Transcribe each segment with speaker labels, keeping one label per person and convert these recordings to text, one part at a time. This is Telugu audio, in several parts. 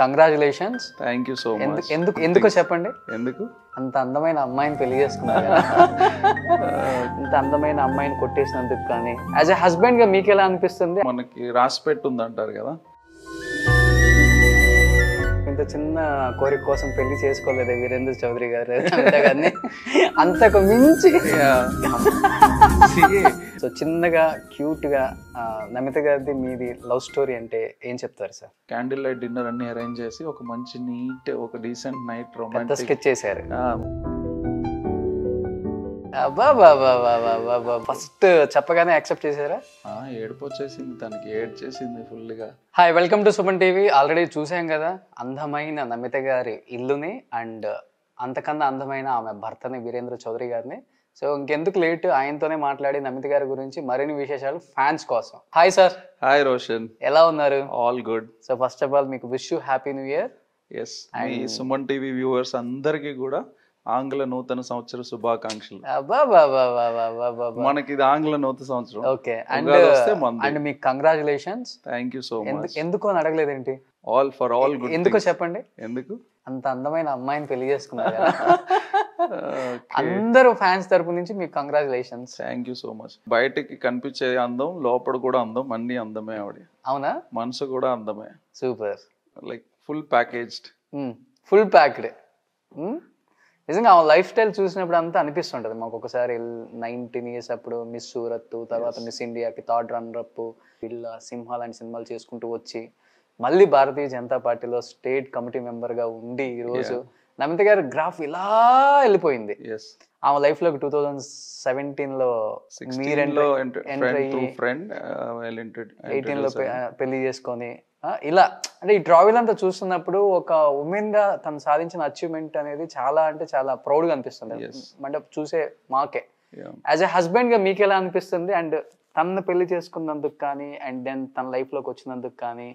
Speaker 1: Congratulations thank you so much ఎందుకు ఎందుకో చెప్పండి ఎందుకు అంత అందమైన అమ్మాయిని పెళ్లి చేసుకున్నారు అంత అందమైన అమ్మాయిని కొట్టేసినందుకు కానీ యాజ్ ఎ హస్బెండ్
Speaker 2: గా మీకు ఎలా అనిపిస్తుంది మనకి రాసిపెట్టు పెట్టుంది అంటారు కదా
Speaker 1: ఇంత చిన్న కోరిక కోసం పెళ్లి చేసుకోలేదే వీరేంద్ర చౌదరి గారు అంతకు మించి సో చిన్నగా క్యూట్గా
Speaker 2: నమిత గారిది మీది లవ్ స్టోరీ అంటే ఏం చెప్తారు సార్ క్యాండిల్ లైట్ డిన్నర్ అన్ని అరేంజ్ చేసి ఒక మంచి నీట్ ఒక డీసెంట్ నైట్ రొమాంటిక్ స్కెచ్
Speaker 1: చేశారు ఫస్ట్ చెప్పగానే యాక్సెప్ట్ చేశారా
Speaker 2: ఏడుపు వచ్చేసింది తనకి ఏడ్ చేసింది ఫుల్గా
Speaker 1: hi welcome to Suman TV already చూసాం కదా అందమైన నమిత గారి ఇల్లుని అండ్ అంతకన్నా అందమైన ఆమె భర్తని వీరేంద్ర చౌదరి గారిని సో ఇంకెందుకు లేట్ ఆయనతోనే మాట్లాడి నమిత గారి గురించి మరిన్ని విశేషాలు ఫ్యాన్స్ కోసం హాయ్ సార్ హాయ్ రోషన్ ఎలా ఉన్నారు all good so first of all మీకు wish you happy
Speaker 2: new year ఎస్ ఈ సుమన్ టీవీ వ్యూవర్స్ అందరికీ కూడా ఆంగ్ల నూతన సంవత్సర శుభాకాంక్షలు
Speaker 1: మనకి ఇది ఆంగ్ల నూతన సంవత్సరం ఓకే అండ్ అండ్ మీకు congratulations thank you so much ఎందుకు అని అడగలేదేంటి ఆల్ ఫర్ ఆల్ గుడ్ ఎందుకో చెప్పండి ఎందుకు అంత అందమైన అమ్మాయిని పెళ్లి చేసుకున్నారు అందరూ ఫ్యాన్స్ తరపు నుంచి మీకు congratulations thank you so much
Speaker 2: బయటకి కనిపించే అందం లోపల కూడా అందం అన్ని అందమే ఆవిడ అవునా మనసు కూడా అందమే super like full packaged full packed నిజంగా ఆ లైఫ్ స్టైల్ చూసినప్పుడు
Speaker 1: అంతా అనిపిస్తుంటది మాకు ఒకసారి నైన్టీన్ ఇయర్స్ అప్పుడు మిస్ సూరత్ తర్వాత మిస్ ఇండియాకి థర్డ్ రన్నర్ అప్ ఇల్లా సింహ లాంటి సినిమాలు చేసుకుంటూ వచ్చి మళ్ళీ భారతీయ జనతా పార్టీలో స్టేట్ కమిటీ మెంబర్గా ఉండి ఈరోజు నమిత గారి గ్రాఫ్ ఇలా వెళ్ళిపోయింది ఆమె లైఫ్ లో టూ థౌజండ్ సెవెంటీన్ లో మీరు ఎయిటీన్ లో పెళ్లి చేసుకొని ఇలా అంటే ఈ ట్రావెల్ అంతా చూస్తున్నప్పుడు ఒక ఉమెన్ గా తను సాధించిన అచీవ్మెంట్ అనేది చాలా అంటే చాలా ప్రౌడ్ గా అనిపిస్తుంది అంటే చూసే మాకే యాజ్ ఎ హస్బెండ్ గా మీకు ఎలా అనిపిస్తుంది అండ్ తనను పెళ్లి చేసుకున్నందుకు కానీ అండ్ దెన్ తన లైఫ్ లోకి వచ్చినందుకు కానీ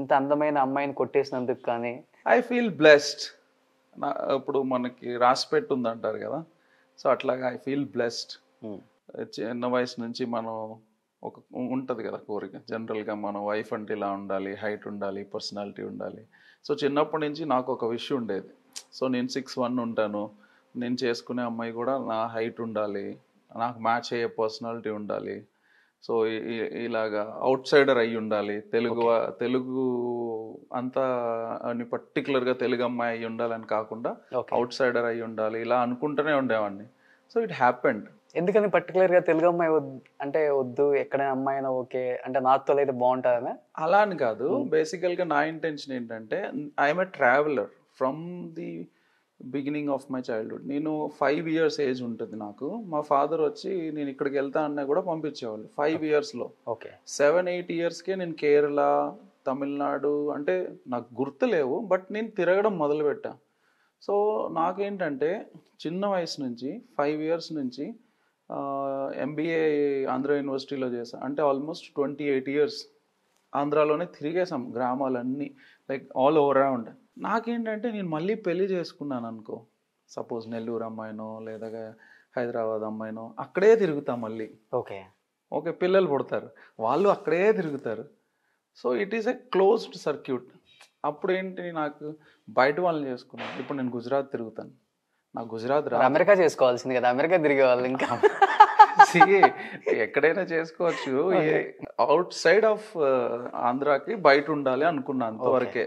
Speaker 1: ఇంత అందమైన అమ్మాయిని కొట్టేసినందుకు
Speaker 2: కానీ ఐ ఫీల్ బ్లెస్డ్ నా ఇప్పుడు మనకి రాసిపెట్టు ఉందంటారు అంటారు కదా సో అట్లాగా ఐ ఫీల్ బ్లెస్డ్ చిన్న వయసు నుంచి మనం ఒక ఉంటుంది కదా కోరిక జనరల్గా మనం వైఫ్ అంటే ఇలా ఉండాలి హైట్ ఉండాలి పర్సనాలిటీ ఉండాలి సో చిన్నప్పటి నుంచి నాకు ఒక విష్ ఉండేది సో నేను సిక్స్ వన్ ఉంటాను నేను చేసుకునే అమ్మాయి కూడా నా హైట్ ఉండాలి నాకు మ్యాచ్ అయ్యే పర్సనాలిటీ ఉండాలి సో ఇలాగా అవుట్ సైడర్ అయి ఉండాలి తెలుగు తెలుగు అంతా పర్టికులర్గా తెలుగు అమ్మాయి అయి ఉండాలని కాకుండా అవుట్ సైడర్ అయి ఉండాలి ఇలా అనుకుంటూనే ఉండేవాడిని సో ఇట్ హ్యాపెండ్
Speaker 1: ఎందుకని పర్టికులర్గా తెలుగు అమ్మాయి అంటే వద్దు ఎక్కడ అయినా
Speaker 2: ఓకే అంటే నాతో అయితే బాగుంటుందా అలా అని కాదు బేసికల్గా నా ఇంటెన్షన్ ఏంటంటే I'm a traveller from the beginning of my childhood నేను ఫైవ్ ఇయర్స్ ఏజ్ ఉంటుంది నాకు మా ఫాదర్ వచ్చి నేను ఇక్కడికి వెళ్తా అన్నా కూడా పంపించేవాళ్ళు ఫైవ్ ఇయర్స్లో ఓకే సెవెన్ ఎయిట్ ఇయర్స్కే నేను కేరళ తమిళనాడు అంటే నాకు గుర్తులేవు బట్ నేను తిరగడం మొదలుపెట్టా సో నాకేంటంటే చిన్న వయసు నుంచి ఫైవ్ ఇయర్స్ నుంచి ఎంబీఏ ఆంధ్ర యూనివర్సిటీలో చేశాను అంటే ఆల్మోస్ట్ ట్వంటీ ఎయిట్ ఇయర్స్ ఆంధ్రాలోనే తిరిగేసాం గ్రామాలన్నీ లైక్ ఆల్ ఓవర్ అరౌండ్ నాకేంటంటే నేను మళ్ళీ పెళ్ళి చేసుకున్నాను అనుకో సపోజ్ నెల్లూరు అమ్మాయినో లేదా హైదరాబాద్ అమ్మాయినో అక్కడే తిరుగుతాం మళ్ళీ ఓకే ఓకే పిల్లలు పుడతారు వాళ్ళు అక్కడే తిరుగుతారు so it is a closed circuit అప్పుడు ఏంటి నాకు బయట వాళ్ళని చేసుకున్నాను ఇప్పుడు నేను గుజరాత్ తిరుగుతాను నాకు గుజరాత్ అమెరికా చేసుకోవాల్సింది కదా అమెరికా తిరిగే వాళ్ళు ఇంకా ఎక్కడైనా చేసుకోవచ్చు అవుట్ సైడ్ ఆఫ్ ఆంధ్రాకి బయట ఉండాలి అనుకున్నా అంతవరకే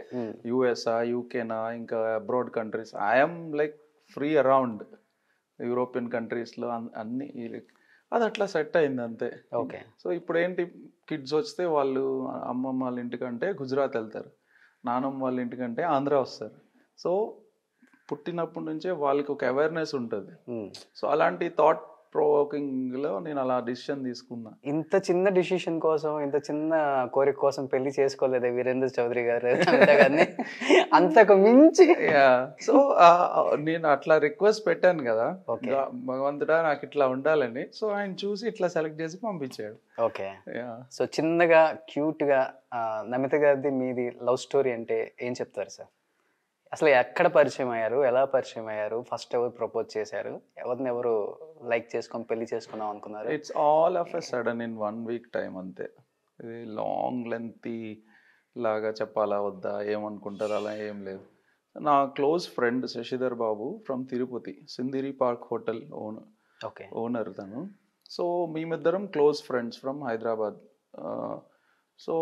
Speaker 2: యుఎస్ఆ యూకేనా ఇంకా abroad countries I'm like free around European కంట్రీస్లో అన్ని అది అట్లా సెట్ అయింది అంతే ఓకే సో ఇప్పుడు ఏంటి కిడ్స్ వస్తే వాళ్ళు అమ్మమ్మ వాళ్ళ ఇంటికంటే గుజరాత్ వెళ్తారు నానమ్మ వాళ్ళ ఇంటికంటే ఆంధ్ర వస్తారు సో పుట్టినప్పటి నుంచే వాళ్ళకి ఒక అవేర్నెస్ ఉంటుంది సో అలాంటి థాట్ లో నేను అలా డిసిషన్ తీసుకున్నా ఇంత చిన్న డిసిషన్
Speaker 1: కోసం ఇంత చిన్న కోరిక కోసం పెళ్లి చేసుకోలేదే వీరేంద్ర చౌదరి గారు అంతకు మించి
Speaker 2: సో నేను అట్లా రిక్వెస్ట్ పెట్టాను కదా భగవంతుడా నాకు ఇట్లా ఉండాలని సో ఆయన చూసి ఇట్లా సెలెక్ట్ చేసి పంపించాడు ఓకే
Speaker 1: సో చిన్నగా క్యూట్గా నమిత గారిది మీది లవ్ స్టోరీ అంటే ఏం చెప్తారు సార్ అసలు ఎక్కడ పరిచయం అయ్యారు ఎలా పరిచయం అయ్యారు ఫస్ట్ ఎవరు ప్రపోజ్ చేశారు ఎవరిని ఎవరు లైక్ చేసుకొని పెళ్లి చేసుకుందాం అనుకున్నారు it's
Speaker 2: all of a sudden in one week time అంతే ఇది లాంగ్ లెంగ్త్ లాగా చెప్పాలా వద్దా ఏమనుకుంటారు అలా ఏం లేదు నా close friend Shashidhar Babu from Tirupati Sindhuri park hotel owner okay owner తను సో మేమిద్దరం close friends from Hyderabad so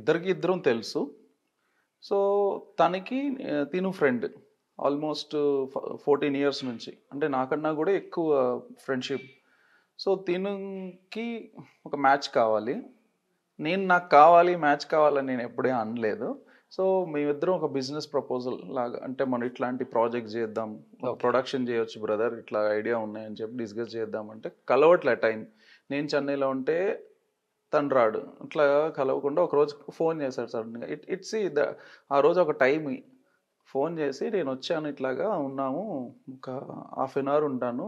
Speaker 2: ఇద్దరికి ఇద్దరం తెలుసు సో తనకి తిను ఫ్రెండ్ ఆల్మోస్ట్ ఫోర్టీన్ ఇయర్స్ నుంచి అంటే నాకన్నా కూడా ఎక్కువ ఫ్రెండ్షిప్ సో తినుకి ఒక మ్యాచ్ కావాలి నేను నాకు కావాలి మ్యాచ్ కావాలని నేను ఎప్పుడే అనలేదు సో మేమిద్దరం ఒక బిజినెస్ ప్రపోజల్ లాగా అంటే మనం ఇట్లాంటి ప్రాజెక్ట్ చేద్దాం ప్రొడక్షన్ చేయొచ్చు బ్రదర్ ఇట్లా ఐడియా ఉన్నాయని చెప్పి డిస్కస్ చేద్దాం అంటే కలవట్లే టైం నేను చెన్నైలో ఉంటే తను రాడు ఇట్లా కలవకుండా ఒకరోజు ఫోన్ చేశాడు సడన్గా ఇట్ ఇట్స్ ద ఆ రోజు ఒక టైం ఫోన్ చేసి నేను వచ్చాను ఇట్లాగా ఉన్నాము ఒక హాఫ్ అన్ అవర్ ఉంటాను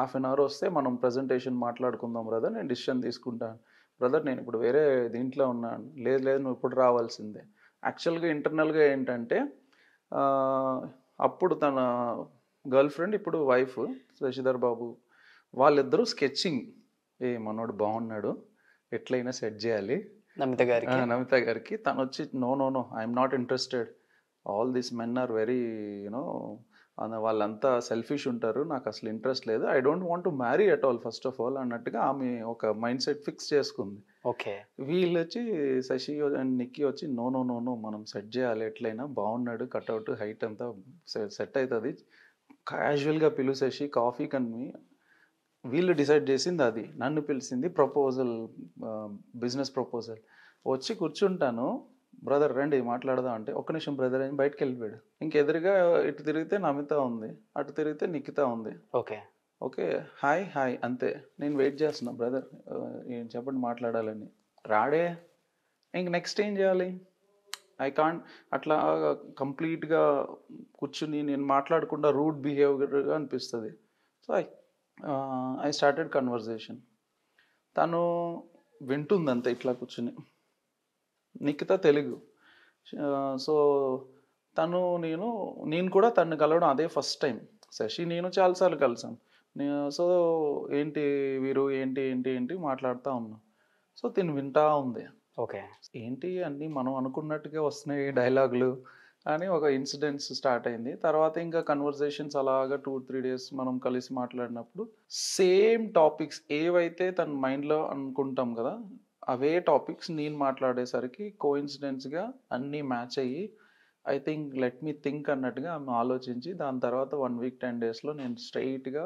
Speaker 2: హాఫ్ అన్ అవర్ వస్తే మనం ప్రజెంటేషన్ మాట్లాడుకుందాం బ్రదర్ నేను డిసిషన్ తీసుకుంటాను బ్రదర్ నేను ఇప్పుడు వేరే దీంట్లో ఉన్నాను లేదు లేదు నువ్వు ఇప్పుడు రావాల్సిందే యాక్చువల్గా ఇంటర్నల్గా ఏంటంటే అప్పుడు తన గర్ల్ ఫ్రెండ్ ఇప్పుడు వైఫ్ శశిధర్ బాబు వాళ్ళిద్దరూ స్కెచింగ్ ఏ మనోడు బాగున్నాడు ఎట్లయినా సెట్ చేయాలి నమిత గారికి నమిత గారికి తను వచ్చి no no no I'm not interested all this men are very you know వాళ్ళంతా సెల్ఫిష్ ఉంటారు నాకు అసలు ఇంట్రెస్ట్ లేదు I don't want to marry at all first of all అన్నట్టుగా ఆమె ఒక మైండ్ సెట్ ఫిక్స్ చేసుకుంది ఓకే వీళ్ళు వచ్చి శశి అండ్ నిక్కి వచ్చి నో నో నో నో మనం సెట్ చేయాలి ఎట్లయినా బాగున్నాడు కట్అవుట్ హైట్ అంతా సెట్ అవుతుంది క్యాజువల్గా పిలు శశి కాఫీ కన్మి వీళ్ళు డిసైడ్ చేసింది అది నన్ను పిలిచింది ప్రపోజల్ బిజినెస్ ప్రపోజల్ వచ్చి కూర్చుంటాను బ్రదర్ రండి మాట్లాడదాం అంటే ఒక్క నిమిషం బ్రదర్ అని బయటకు వెళ్ళిపోయాడు ఇంకెదురుగా ఇటు తిరిగితే నమిత ఉంది అటు తిరిగితే నిఖిత ఉంది ఓకే ఓకే హాయ్ హాయ్ అంతే నేను వెయిట్ చేస్తున్నా బ్రదర్ ఏం చెప్పండి మాట్లాడాలని రాడే ఇంక నెక్స్ట్ ఏం చేయాలి ఐ కాంట్ అట్లా కంప్లీట్గా కూర్చుని నేను మాట్లాడకుండా రూడ్ బిహేవియర్గా అనిపిస్తుంది so I I started conversation తను వింటుంది అంతే ఇట్లా కూర్చుని నిఖిత తెలుగు సో తను నేను నేను కూడా తను కలవడం అదే ఫస్ట్ టైం శశి నేను చాలాసార్లు కలిసాం సో ఏంటి వీరు ఏంటి ఏంటి ఏంటి మాట్లాడుతూ ఉన్నాం సో తిను వింటా ఉంది ఓకే ఏంటి అన్నీ మనం అనుకున్నట్టుగా వస్తున్నాయి డైలాగులు అని ఒక ఇన్సిడెంట్స్ స్టార్ట్ అయింది తర్వాత ఇంకా కన్వర్జేషన్స్ అలాగా టూ త్రీ డేస్ మనం కలిసి మాట్లాడినప్పుడు సేమ్ టాపిక్స్ ఏవైతే తన మైండ్లో అనుకుంటాం కదా అవే టాపిక్స్ నేను మాట్లాడేసరికి కో ఇన్సిడెంట్స్గా అన్నీ మ్యాచ్ అయ్యి I think let me think అన్నట్టుగా ఆమె ఆలోచించి దాని తర్వాత వన్ వీక్ టెన్ డేస్లో నేను స్ట్రైట్గా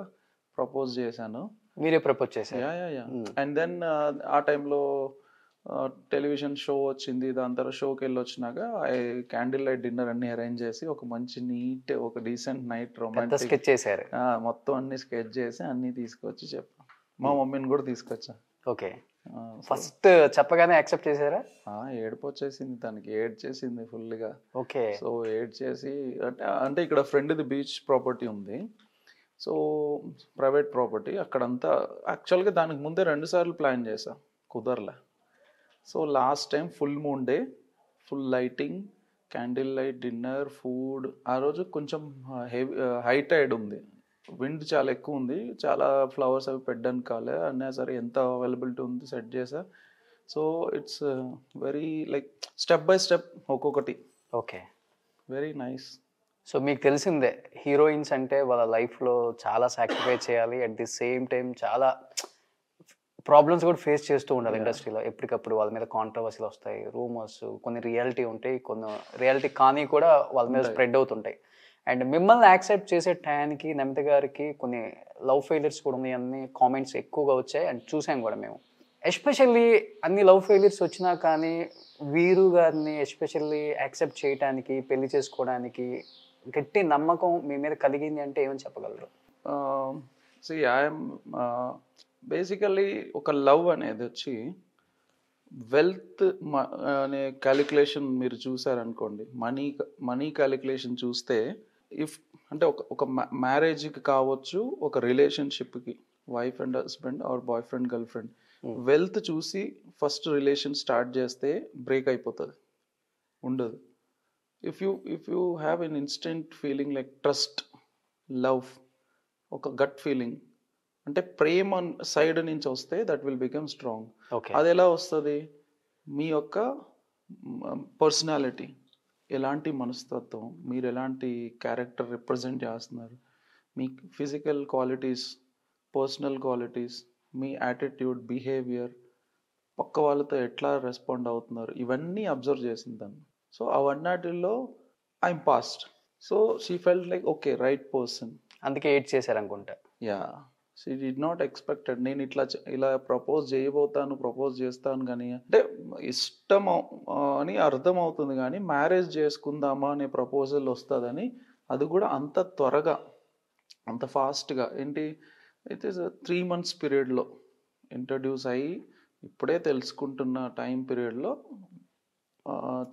Speaker 2: ప్రపోజ్ చేశాను
Speaker 1: మీరే ప్రపోజ్ చేశారు
Speaker 2: అండ్ దెన్ hmm. uh, ఆ టైంలో టెలివిజన్ షో వచ్చింది దాని తర్వాత షోకి వెళ్ళి వచ్చినాక క్యాండిల్ లైట్ డిన్నర్ అన్ని అరేంజ్ చేసి ఒక మంచి నీట్ ఒక డీసెంట్ నైట్ రొమాంటిక్ స్కెచ్ చేశారు మొత్తం అన్ని స్కెచ్ చేసి అన్ని తీసుకొచ్చి చెప్పాను మా hmm. మమ్మీని కూడా తీసుకొచ్చా ఓకే ఫస్ట్ చెప్పగానే యాక్సెప్ట్ చేశారా ఏడుపు వచ్చేసింది తనకి ఏడ్ చేసింది ఫుల్గా ఓకే సో ఏడ్ చేసి అంటే అంటే ఇక్కడ ఫ్రెండ్ది బీచ్ ప్రాపర్టీ ఉంది సో ప్రైవేట్ ప్రాపర్టీ అక్కడంతా యాక్చువల్గా దానికి ముందే రెండు సార్లు ప్లాన్ చేశా కుదరలే so last time full moon day full lighting candle light dinner food ఆ రోజు కొంచెం హెవీ హై టైడ్ ఉంది విండ్ చాలా ఎక్కువ ఉంది చాలా ఫ్లవర్స్ అవి పెట్టడానికి కాలే అన్నా సరే ఎంత అవైలబిలిటీ ఉంది సెట్ చేసా so it's very like step by step ఒక్కొక్కటి ఓకే వెరీ నైస్
Speaker 1: సో మీకు తెలిసిందే హీరోయిన్స్ అంటే వాళ్ళ లైఫ్లో చాలా సాక్రిఫై చేయాలి అట్ ది సేమ్ టైం చాలా ప్రాబ్లమ్స్ కూడా ఫేస్ చేస్తూ ఉండాలి ఇండస్ట్రీలో ఎప్పటికప్పుడు వాళ్ళ మీద కాంట్రవర్సీలు వస్తాయి రూమర్స్ కొన్ని రియాలిటీ ఉంటాయి కొన్ని రియాలిటీ కానీ కూడా వాళ్ళ మీద స్ప్రెడ్ అవుతుంటాయి అండ్ మిమ్మల్ని యాక్సెప్ట్ చేసే టైంకి నమిత గారికి కొన్ని లవ్ ఫెయిలియర్స్ కూడా ఉన్నాయి అన్ని కామెంట్స్ ఎక్కువగా వచ్చాయి అండ్ చూసాం కూడా మేము ఎస్పెషల్లీ అన్ని లవ్ ఫెయిలియర్స్ వచ్చినా కానీ వీరు గారిని ఎస్పెషల్లీ యాక్సెప్ట్ చేయడానికి పెళ్లి చేసుకోవడానికి గట్టి నమ్మకం మీ మీద కలిగింది అంటే ఏమని చెప్పగలరు
Speaker 2: సి బేసికల్లీ ఒక లవ్ అనేది వచ్చి వెల్త్ అనే క్యాలిక్యులేషన్ మీరు చూసారనుకోండి మనీ మనీ క్యాలిక్యులేషన్ చూస్తే ఇఫ్ అంటే ఒక ఒక మ్యారేజ్కి కావచ్చు ఒక రిలేషన్షిప్కి wife and husband or boyfriend girlfriend wealth చూసి ఫస్ట్ రిలేషన్ స్టార్ట్ చేస్తే బ్రేక్ అయిపోతుంది ఉండదు if you if you have an instant feeling like trust love ఒక గట్ ఫీలింగ్ అంటే ప్రేమ సైడ్ నుంచి వస్తే దట్ విల్ బికమ్ స్ట్రాంగ్ అది ఎలా వస్తుంది మీ యొక్క పర్సనాలిటీ ఎలాంటి మనస్తత్వం మీరు ఎలాంటి క్యారెక్టర్ రిప్రజెంట్ చేస్తున్నారు మీ ఫిజికల్ క్వాలిటీస్ పర్సనల్ క్వాలిటీస్ మీ యాటిట్యూడ్ బిహేవియర్ పక్క వాళ్ళతో ఎట్లా రెస్పాండ్ అవుతున్నారు ఇవన్నీ అబ్జర్వ్ చేసింది తను సో అవన్నాటిల్లో I'm past so she felt like okay right person అందుకే ఎయిట్ చేశారు అనుకుంటా yeah she did not expected నేను ఇట్లా ఇలా ప్రపోజ్ చేయబోతాను ప్రపోజ్ చేస్తాను కానీ అంటే ఇష్టం అని అర్థమవుతుంది కానీ మ్యారేజ్ చేసుకుందామా అనే ప్రపోజల్ వస్తుందని అది కూడా అంత త్వరగా అంత ఫాస్ట్గా ఏంటి ఇట్ ఈస్ త్రీ మంత్స్ పీరియడ్లో ఇంట్రడ్యూస్ అయ్యి ఇప్పుడే తెలుసుకుంటున్న టైం పీరియడ్లో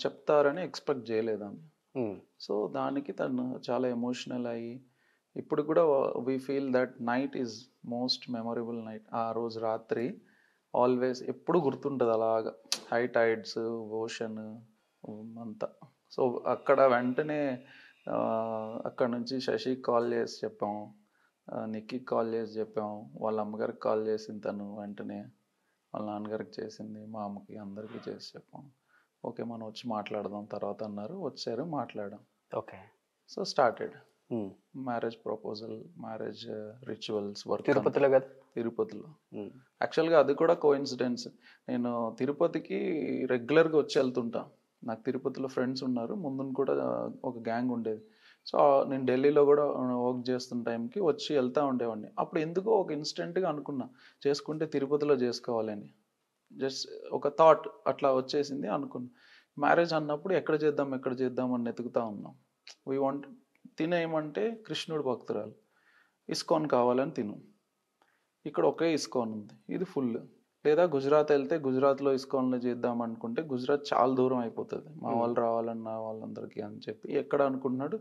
Speaker 2: చెప్తారని ఎక్స్పెక్ట్ చేయలేదాన్ని సో దానికి తను చాలా ఎమోషనల్ అయ్యి ఇప్పుడు కూడా we feel that night is most memorable night ఆ రోజు రాత్రి ఆల్వేస్ ఎప్పుడు గుర్తుంటుంది అలాగా హై టైడ్స్ ఓషన్ అంతా సో అక్కడ వెంటనే అక్కడ నుంచి శశికి కాల్ చేసి చెప్పాం నిక్కి కాల్ చేసి చెప్పాం వాళ్ళ అమ్మగారికి కాల్ చేసింది తను వెంటనే వాళ్ళ నాన్నగారికి చేసింది మా అమ్మకి అందరికీ చేసి చెప్పాం ఓకే మనం వచ్చి మాట్లాడదాం తర్వాత అన్నారు వచ్చారు మాట్లాడాం okay so started marriage proposal marriage rituals work తిరుపతిలో కదా తిరుపతిలో యాక్చువల్గా hmm. అది కూడా కో ఇన్సిడెన్స్ నేను తిరుపతికి రెగ్యులర్గా వచ్చి వెళ్తుంటా నాకు తిరుపతిలో ఫ్రెండ్స్ ఉన్నారు ముందు కూడా uh, ఒక గ్యాంగ్ ఉండేది సో uh, నేను ఢిల్లీలో కూడా వర్క్ uh, చేస్తున్న టైంకి వచ్చి వెళ్తూ ఉండేవాడిని అప్పుడు ఎందుకో ఒక ఇన్స్టెంట్గా అనుకున్నా చేసుకుంటే తిరుపతిలో చేసుకోవాలని జస్ట్ ఒక థాట్ అట్లా వచ్చేసింది అనుకున్నా మ్యారేజ్ అన్నప్పుడు ఎక్కడ చేద్దాం ఎక్కడ చేద్దాం అని వెతుకుతా ఉన్నాం వీ వాంట్ తినేయమంటే కృష్ణుడు భక్తురాలు ఇస్కాన్ కావాలని తిను ఇక్కడ ఒకే ఇస్కాన్ ఉంది ఇది ఫుల్ లేదా గుజరాత్ వెళ్తే గుజరాత్లో ఇస్కాన్లో చేద్దాం అనుకుంటే గుజరాత్ చాలా దూరం అయిపోతుంది మా వాళ్ళు రావాలన్న వాళ్ళందరికీ అని చెప్పి ఎక్కడ అనుకుంటున్నాడు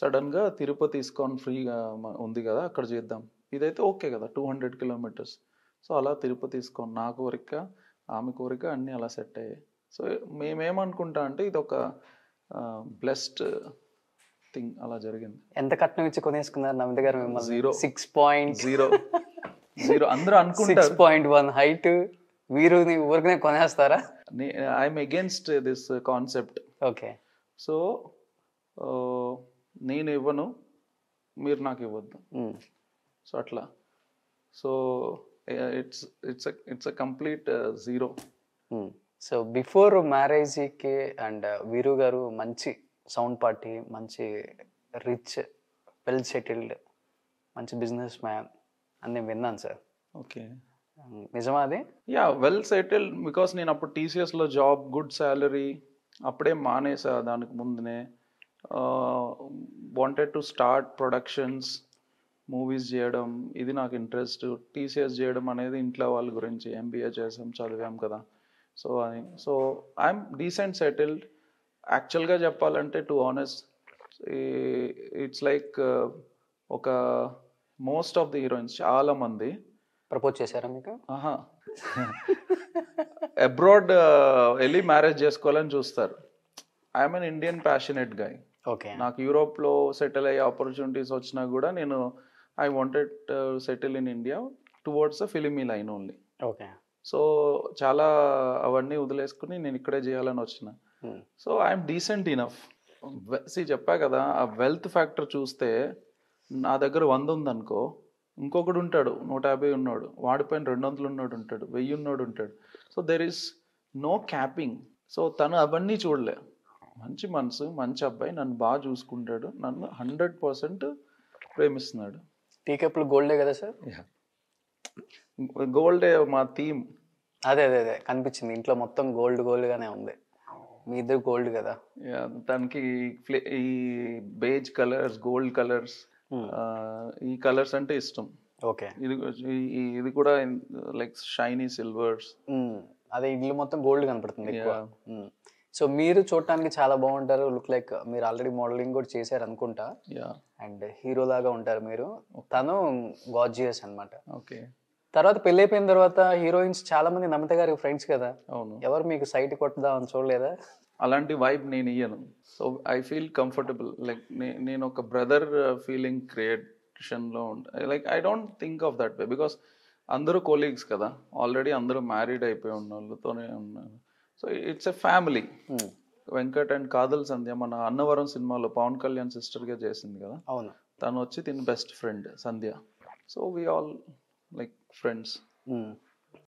Speaker 2: సడన్గా తిరుపతి ఇస్కాన్ ఫ్రీగా ఉంది కదా అక్కడ చేద్దాం ఇదైతే ఓకే కదా టూ హండ్రెడ్ కిలోమీటర్స్ సో అలా తిరుపతి ఇస్కాన్ నా కోరిక ఆమె కోరిక అన్నీ అలా సెట్ అయ్యాయి సో మేమేమనుకుంటా అంటే ఇది ఒక బ్లెస్డ్ థింగ్ అలా జరిగింది ఎంత కట్నం ఇచ్చి కొనేసుకున్నారు నమిత గారు మిమ్మల్ని zero six
Speaker 1: point zero zero అందరూ అనుకుంటారు six point one height Veeru ఊరికనే
Speaker 2: కొనేస్తారా I'm against this concept okay so నేను ఇవ్వను మీరు నాకు ఇవ్వద్దు సో hmm. అట్లా so it's it's it's uh complete zero
Speaker 1: so before మ్యారేజ్కి అండ్ వీరు గారు మంచి సౌండ్ పార్టీ మంచి రిచ్ వెల్ సెటిల్డ్ మంచి బిజినెస్ మ్యాన్
Speaker 2: అని నేను విన్నాను సార్ ఓకే నిజమా అది యా వెల్ సెటిల్డ్ బికాస్ నేను అప్పుడు టీసీఎస్లో జాబ్ గుడ్ శాలరీ అప్పుడే మానేసా దానికి ముందునే wanted to start productions movies చేయడం ఇది నాకు ఇంట్రెస్ట్ టీసీఎస్ చేయడం అనేది ఇంట్లో వాళ్ళ గురించి ఎంబీఏ చేసాం చదివాం కదా సో అని సో ఐఎమ్ డీసెంట్ సెటిల్డ్ యాక్చువల్గా చెప్పాలంటే టు ఆనెస్ట్ ఇట్స్ లైక్ ఒక మోస్ట్ ఆఫ్ ది హీరోయిన్స్ చాలా మంది ప్రపోజ్ చేశారా మీకు అబ్రాడ్ వెళ్ళి మ్యారేజ్ చేసుకోవాలని చూస్తారు I'm an Indian passionate guy okay నాకు యూరోప్లో సెటిల్ అయ్యే ఆపర్చునిటీస్ వచ్చినా కూడా నేను I wanted settle in India towards filmy line only okay so చాలా అవన్నీ వదిలేసుకుని నేను ఇక్కడే చేయాలని వచ్చిన సో ఐఎమ్ డీసెంట్ ఇనఫ్ సి చెప్పా కదా ఆ వెల్త్ ఫ్యాక్టర్ చూస్తే నా దగ్గర వంద ఉందనుకో ఇంకొకడు ఉంటాడు నూట యాభై ఉన్నాడు వాడిపైన రెండు వందలు ఉన్నాడు ఉంటాడు వెయ్యి ఉన్నాడు ఉంటాడు so there is no capping so తను అవన్నీ చూడలే మంచి మనసు మంచి అబ్బాయి నన్ను బాగా చూసుకుంటాడు నన్ను హండ్రెడ్ పర్సెంట్ ప్రేమిస్తున్నాడు టీకప్లు గోల్డే కదా సార్ గోల్డే మా థీమ్ అదే అదే అదే
Speaker 1: కనిపించింది ఇంట్లో మొత్తం గోల్డ్ గోల్డ్గానే ఉంది మీ ఇద్దరు గోల్డ్ కదా తనకి
Speaker 2: ఈ beige colours gold colours hmm. ఈ కలర్స్ అంటే ఇష్టం ఓకే ఇది ఇది కూడా లైక్ షైనీ సిల్వర్స్ hmm. అదే
Speaker 1: ఇల్లు మొత్తం గోల్డ్ కనపడుతుంది సో hmm. మీరు చూడటానికి చాలా బాగుంటారు లుక్ లైక్ మీరు ఆల్రెడీ మోడలింగ్ కూడా చేశారు అనుకుంటా అండ్ హీరో లాగా ఉంటారు మీరు తను గాజియస్
Speaker 2: అనమాట ఓకే
Speaker 1: తర్వాత పెళ్ళి అయిపోయిన తర్వాత హీరోయిన్స్ చాలా మంది నమిత గారి ఫ్రెండ్స్ కదా అవును ఎవరు మీకు సైట్ కొట్టదా అని చూడలేదా
Speaker 2: అలాంటి వైబ్ నేను ఇయ్యను so I feel comfortable like నేను ఒక బ్రదర్ ఫీలింగ్ క్రియేషన్లో ఉంటా like I don't think of that way because అందరూ కొలీగ్స్ కదా ఆల్రెడీ అందరూ మ్యారీడ్ అయిపోయి ఉన్న వాళ్ళతోనే ఉన్నారు so it's a family Venkat and Kaadhal Sandhya మన అన్నవరం సినిమాలో పవన్ కళ్యాణ్ సిస్టర్గా చేసింది కదా అవును తను వచ్చి తిని best friend Sandhya so we all like friends. Mm.